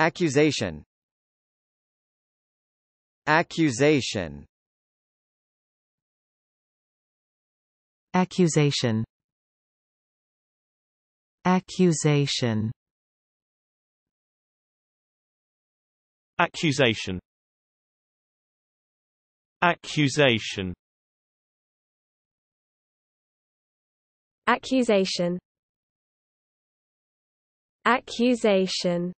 Accusation Accusation Accusation Accusation Accusation Accusation Accusation Accusation